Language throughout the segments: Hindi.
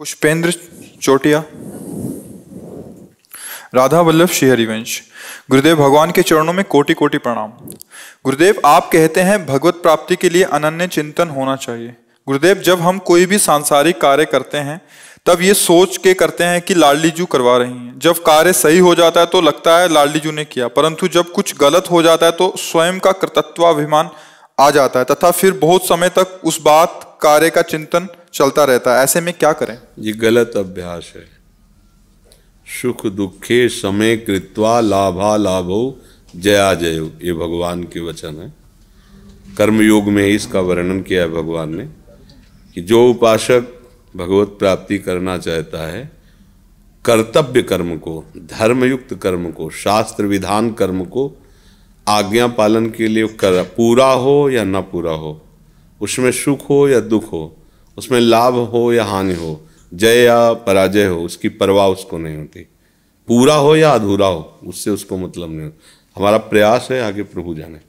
पुष्पेंद्र चोटिया राधा वल्लभ हरिवंश गुरुदेव भगवान के चरणों में कोटि कोटि प्रणाम गुरुदेव आप कहते हैं भगवत प्राप्ति के लिए अनन्य चिंतन होना चाहिए गुरुदेव जब हम कोई भी सांसारिक कार्य करते हैं तब ये सोच के करते हैं कि लाडली जू करवा रही हैं जब कार्य सही हो जाता है तो लगता है लाडली जू ने किया परंतु जब कुछ गलत हो जाता है तो स्वयं का कृतत्वाभिमान आ जाता है तथा फिर बहुत समय तक उस बात कार्य का चिंतन चलता रहता है ऐसे में क्या करें ये गलत अभ्यास है सुख दुखे समय कृत्वा लाभा लाभो जया जय ये भगवान के वचन है कर्मयोग में इसका वर्णन किया है भगवान ने कि जो उपासक भगवत प्राप्ति करना चाहता है कर्तव्य कर्म को धर्मयुक्त कर्म को शास्त्र विधान कर्म को आज्ञा पालन के लिए कर पूरा हो या ना पूरा हो उसमें सुख हो या दुख हो उसमें लाभ हो या हानि हो जय या पराजय हो उसकी परवाह उसको नहीं होती पूरा हो या अधूरा हो उससे उसको मतलब नहीं हमारा प्रयास है आगे प्रभु जाने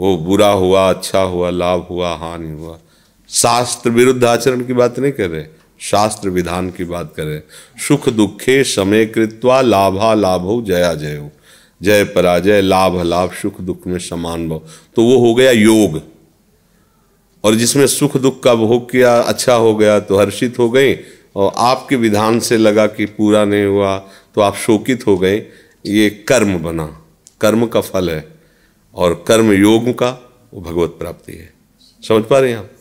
वो बुरा हुआ अच्छा हुआ लाभ हुआ हानि हुआ शास्त्र विरुद्ध आचरण की बात नहीं कर रहे शास्त्र विधान की बात कर रहे सुख दुखे समय कृत्वा लाभा लाभ हो जया जय हो जय पराजय लाभ लाभ सुख दुख में समान भाव तो वो हो गया योग और जिसमें सुख दुख का भोग किया अच्छा हो गया तो हर्षित हो गए और आपके विधान से लगा कि पूरा नहीं हुआ तो आप शोकित हो गए ये कर्म बना कर्म का फल है और कर्म योग का वो भगवत प्राप्ति है समझ पा रहे हैं आप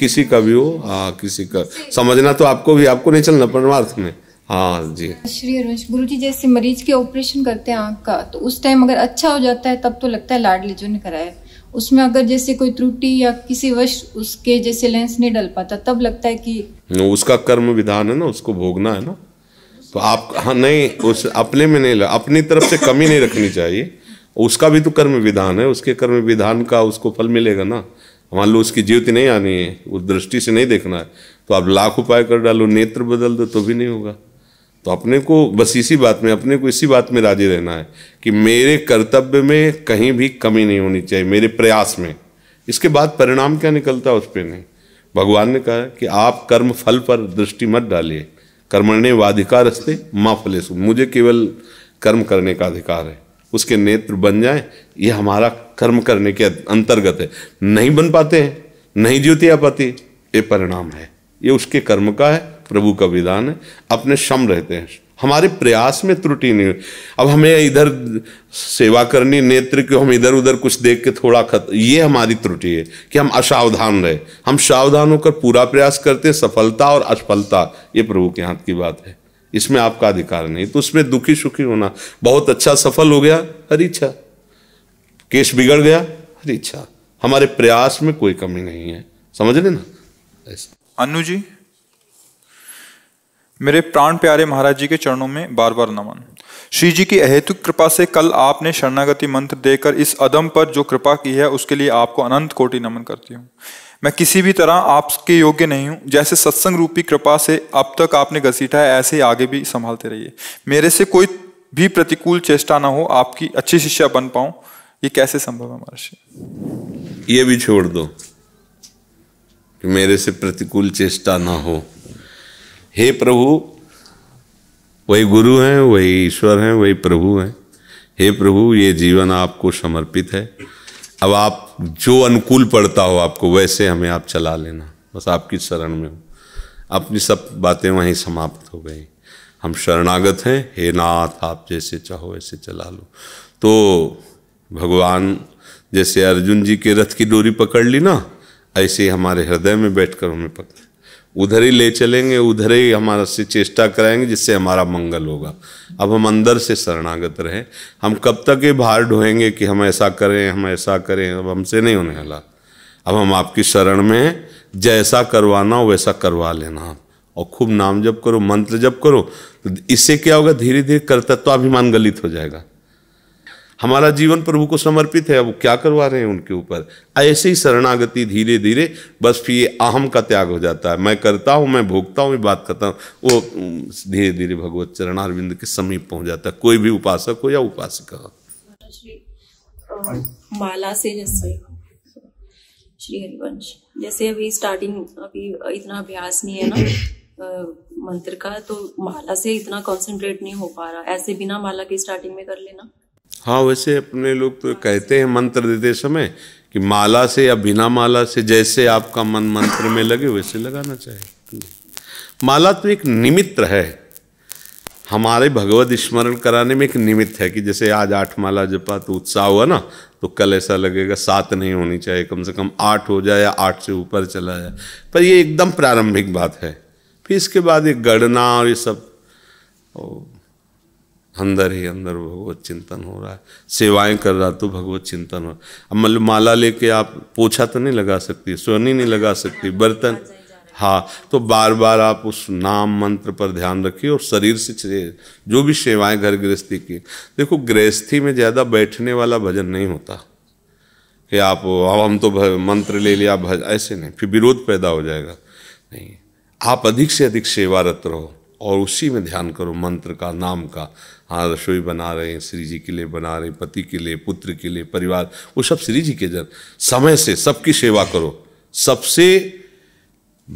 किसी का भी हो हाँ किसी का समझना तो आपको भी आपको नहीं चलना परमार्थ में हाँ जी श्री हर्वंश गुरु जी जैसे मरीज के ऑपरेशन करते हैं आँख का तो उस टाइम अगर अच्छा हो जाता है तब तो लगता है लाडली जो ने कराया उसमें अगर जैसे कोई त्रुटि या किसी वश उसके जैसे लेंस नहीं डल पाता तब लगता है कि उसका कर्म विधान है ना उसको भोगना है ना तो आप हाँ नहीं उस अपने में नहीं अपनी तरफ से कमी नहीं रखनी चाहिए उसका भी तो कर्म विधान है उसके कर्म विधान का उसको फल मिलेगा ना मान लो उसकी जीवती नहीं आनी है उस दृष्टि से नहीं देखना है तो आप लाख उपाय कर डालो नेत्र बदल दो तो भी नहीं होगा तो अपने को बस इसी बात में अपने को इसी बात में राजी रहना है कि मेरे कर्तव्य में कहीं भी कमी नहीं होनी चाहिए मेरे प्रयास में इसके बाद परिणाम क्या निकलता है उस पर नहीं भगवान ने कहा कि आप कर्म फल पर दृष्टि मत डालिए कर्मण्य वाधिकार रस्ते माँ फले मुझे केवल कर्म करने का अधिकार है उसके नेत्र बन जाए ये हमारा कर्म करने के अंतर्गत है नहीं बन पाते हैं नहीं आ पाती ये परिणाम है ये उसके कर्म का है प्रभु का विधान है अपने सम रहते हैं हमारे प्रयास में त्रुटि नहीं अब हमें इधर सेवा करनी नेत्र क्यों हम इधर उधर कुछ देख के थोड़ा खत ये हमारी त्रुटि है कि हम असावधान रहे हम सावधान होकर पूरा प्रयास करते सफलता और असफलता ये प्रभु के हाथ की बात है इसमें आपका अधिकार नहीं तो उसमें दुखी सुखी होना बहुत अच्छा सफल हो गया हरी इच्छा केस बिगड़ गया हरी इच्छा हमारे प्रयास में कोई कमी नहीं है समझ लेना अनुजी मेरे प्राण प्यारे महाराज जी के चरणों में बार बार नमन श्री जी की अहेतुक कृपा से कल आपने शरणागति मंत्र देकर इस अदम पर जो कृपा की है उसके लिए आपको अनंत कोटि नमन करती हूँ मैं किसी भी तरह आपके योग्य नहीं हूँ जैसे सत्संग रूपी कृपा से अब तक आपने घसीटा है ऐसे ही आगे भी संभालते रहिए मेरे से कोई भी प्रतिकूल चेष्टा ना हो आपकी अच्छी शिष्या बन पाऊं ये कैसे संभव है महर्षि ये भी छोड़ दो कि मेरे से प्रतिकूल चेष्टा ना हो हे प्रभु वही गुरु हैं वही ईश्वर हैं वही प्रभु हैं हे प्रभु ये जीवन आपको समर्पित है अब आप जो अनुकूल पड़ता हो आपको वैसे हमें आप चला लेना बस आपकी शरण में हो अपनी सब बातें वहीं समाप्त हो गई हम शरणागत हैं हे नाथ आप जैसे चाहो वैसे चला लो तो भगवान जैसे अर्जुन जी के रथ की डोरी पकड़ ली ना ऐसे हमारे हृदय में बैठकर हमें पकड़ उधर ही ले चलेंगे उधर ही हमारा से चेष्टा कराएंगे जिससे हमारा मंगल होगा अब हम अंदर से शरणागत रहें हम कब तक ये भार ढोएंगे कि हम ऐसा करें हम ऐसा करें अब हमसे नहीं होने वाला अब हम आपकी शरण में जैसा करवाना हो वैसा करवा लेना और खूब नाम जप करो मंत्र जप करो तो इससे क्या होगा धीरे धीरे कर्तत्वाभिमान गलित हो जाएगा हमारा जीवन प्रभु को समर्पित है अब क्या करवा रहे हैं उनके ऊपर ऐसे ही शरणागति धीरे धीरे बस फिर ये अहम का त्याग हो जाता है मैं करता हूँ मैं भोगता हूँ ये बात करता हूँ वो धीरे धीरे भगवत चरणारविंद के समीप पहुँच जाता है कोई भी उपासक हो या उपासिका हो माला से जैसे श्री हरिवंश जैसे अभी स्टार्टिंग अभी इतना अभ्यास नहीं है ना मंत्र का तो माला से इतना कंसंट्रेट नहीं हो पा रहा ऐसे बिना माला के स्टार्टिंग में कर लेना हाँ वैसे अपने लोग तो कहते हैं मंत्र देते समय कि माला से या बिना माला से जैसे आपका मन मंत्र में लगे वैसे लगाना चाहिए माला तो एक निमित्र है हमारे भगवत स्मरण कराने में एक निमित्त है कि जैसे आज आठ माला जपा तो उत्साह हुआ ना तो कल ऐसा लगेगा सात नहीं होनी चाहिए कम से कम आठ हो जाए या आठ से ऊपर चला जाए पर ये एकदम प्रारंभिक बात है फिर इसके बाद ये गणना और ये सब अंदर ही अंदर भगवत चिंतन हो रहा है सेवाएं कर रहा तो भगवत चिंतन हो अब मतलब माला लेके आप पोछा तो नहीं लगा सकती सोनी नहीं लगा सकती बर्तन हाँ तो बार बार आप उस नाम मंत्र पर ध्यान रखिए और शरीर से जो भी सेवाएं घर गृहस्थी की देखो गृहस्थी में ज़्यादा बैठने वाला भजन नहीं होता कि आप अब हम तो मंत्र ले लिया भज ऐसे नहीं फिर विरोध पैदा हो जाएगा नहीं आप अधिक से अधिक सेवारत रहो और उसी में ध्यान करो मंत्र का नाम का हाँ रसोई बना रहे हैं श्री जी के लिए बना रहे हैं पति के लिए पुत्र के लिए परिवार वो सब श्री जी के जन समय से सबकी सेवा करो सबसे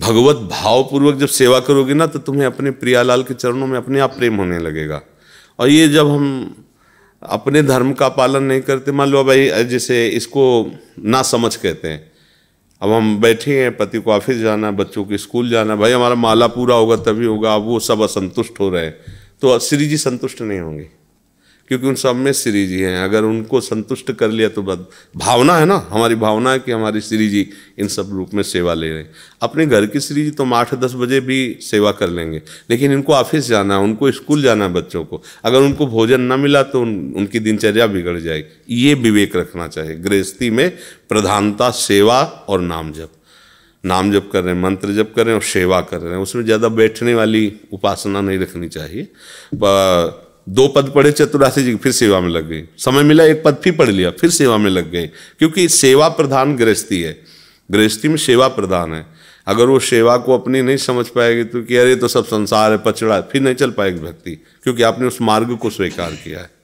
भगवत भावपूर्वक जब सेवा करोगे ना तो तुम्हें अपने प्रियालाल के चरणों में अपने आप प्रेम होने लगेगा और ये जब हम अपने धर्म का पालन नहीं करते मान लो भाई जैसे इसको ना समझ कहते हैं अब हम बैठे हैं पति को ऑफिस जाना बच्चों के स्कूल जाना भाई हमारा माला पूरा होगा तभी होगा अब वो सब असंतुष्ट हो रहे हैं तो श्री जी संतुष्ट नहीं होंगे क्योंकि उन सब में श्री जी हैं अगर उनको संतुष्ट कर लिया तो बद भावना है ना हमारी भावना है कि हमारी श्री जी इन सब रूप में सेवा ले रहे हैं अपने घर की श्री जी तो हम आठ दस बजे भी सेवा कर लेंगे लेकिन इनको ऑफिस जाना है उनको स्कूल जाना है बच्चों को अगर उनको भोजन ना मिला तो उन, उनकी दिनचर्या बिगड़ जाएगी ये विवेक रखना चाहिए गृहस्थी में प्रधानता सेवा और नाम जप नाम जप कर रहे हैं मंत्र जप कर रहे हैं और सेवा कर रहे हैं उसमें ज़्यादा बैठने वाली उपासना नहीं रखनी चाहिए दो पद पढ़े चतुराशी जी फिर सेवा में लग गई समय मिला एक पद फिर पढ़ लिया फिर सेवा में लग गई क्योंकि सेवा प्रधान गृहस्थी है गृहस्थी में सेवा प्रधान है अगर वो सेवा को अपनी नहीं समझ पाएगी तो कि अरे तो सब संसार है पचड़ा फिर नहीं चल पाएगी भक्ति क्योंकि आपने उस मार्ग को स्वीकार किया है